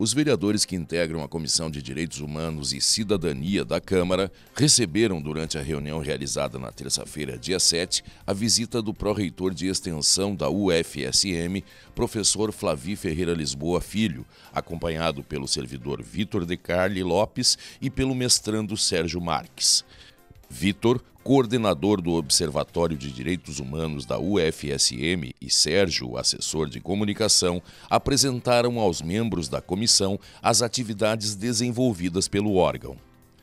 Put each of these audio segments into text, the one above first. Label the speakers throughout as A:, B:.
A: os vereadores que integram a Comissão de Direitos Humanos e Cidadania da Câmara receberam, durante a reunião realizada na terça-feira, dia 7, a visita do pró-reitor de extensão da UFSM, professor Flavi Ferreira Lisboa Filho, acompanhado pelo servidor Vitor De Carli Lopes e pelo mestrando Sérgio Marques. Vitor coordenador do Observatório de Direitos Humanos da UFSM, e Sérgio, assessor de comunicação, apresentaram aos membros da comissão as atividades desenvolvidas pelo órgão.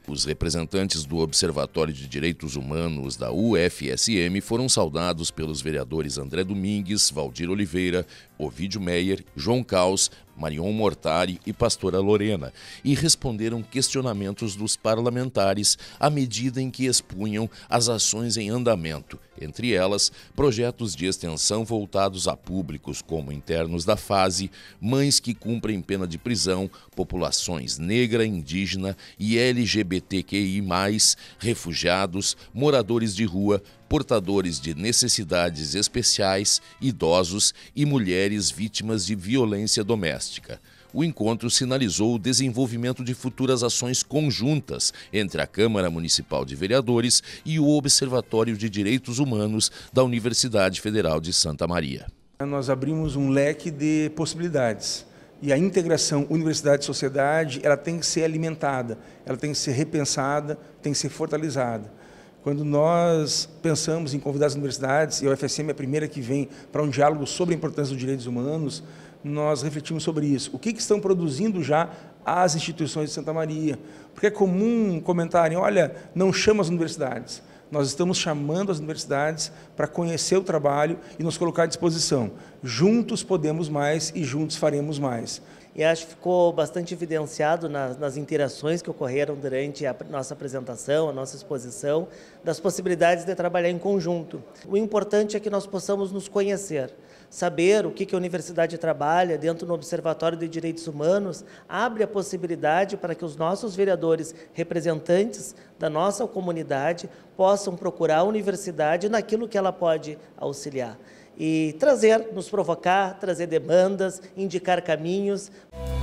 A: Os representantes do Observatório de Direitos Humanos da UFSM foram saudados pelos vereadores André Domingues, Valdir Oliveira, Ovidio Meyer, João Caos, Marion Mortari e Pastora Lorena, e responderam questionamentos dos parlamentares à medida em que expunham as ações em andamento, entre elas projetos de extensão voltados a públicos como internos da fase, mães que cumprem pena de prisão, populações negra, indígena e LGBTQI, refugiados, moradores de rua, portadores de necessidades especiais, idosos e mulheres vítimas de violência doméstica. O encontro sinalizou o desenvolvimento de futuras ações conjuntas entre a Câmara Municipal de Vereadores e o Observatório de Direitos Humanos da Universidade Federal de Santa Maria.
B: Nós abrimos um leque de possibilidades e a integração universidade sociedade ela tem que ser alimentada, ela tem que ser repensada, tem que ser fortalecida. Quando nós pensamos em convidar as universidades, e a UFSM é a primeira que vem para um diálogo sobre a importância dos direitos humanos, nós refletimos sobre isso. O que, que estão produzindo já as instituições de Santa Maria? Porque é comum comentarem, olha, não chama as universidades. Nós estamos chamando as universidades para conhecer o trabalho e nos colocar à disposição. Juntos podemos mais e
C: juntos faremos mais e acho que ficou bastante evidenciado nas, nas interações que ocorreram durante a nossa apresentação, a nossa exposição, das possibilidades de trabalhar em conjunto. O importante é que nós possamos nos conhecer, saber o que, que a universidade trabalha dentro do Observatório de Direitos Humanos, abre a possibilidade para que os nossos vereadores representantes da nossa comunidade possam procurar a universidade naquilo que ela pode auxiliar e trazer, nos provocar, trazer demandas, indicar caminhos.